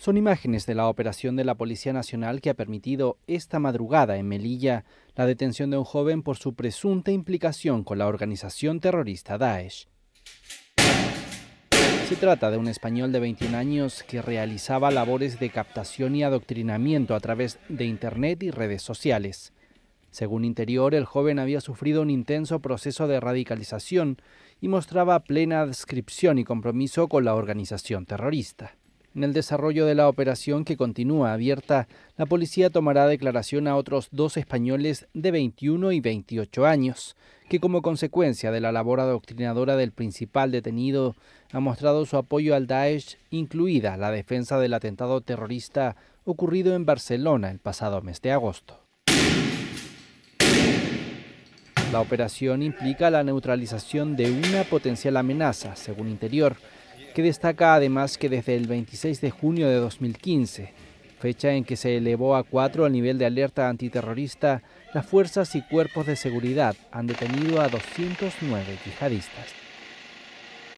Son imágenes de la operación de la Policía Nacional que ha permitido esta madrugada en Melilla la detención de un joven por su presunta implicación con la organización terrorista Daesh. Se trata de un español de 21 años que realizaba labores de captación y adoctrinamiento a través de Internet y redes sociales. Según Interior, el joven había sufrido un intenso proceso de radicalización y mostraba plena adscripción y compromiso con la organización terrorista. En el desarrollo de la operación que continúa abierta, la policía tomará declaración a otros dos españoles de 21 y 28 años, que como consecuencia de la labor adoctrinadora del principal detenido ha mostrado su apoyo al Daesh, incluida la defensa del atentado terrorista ocurrido en Barcelona el pasado mes de agosto. La operación implica la neutralización de una potencial amenaza, según Interior, que destaca además que desde el 26 de junio de 2015, fecha en que se elevó a 4 el nivel de alerta antiterrorista, las fuerzas y cuerpos de seguridad han detenido a 209 yihadistas.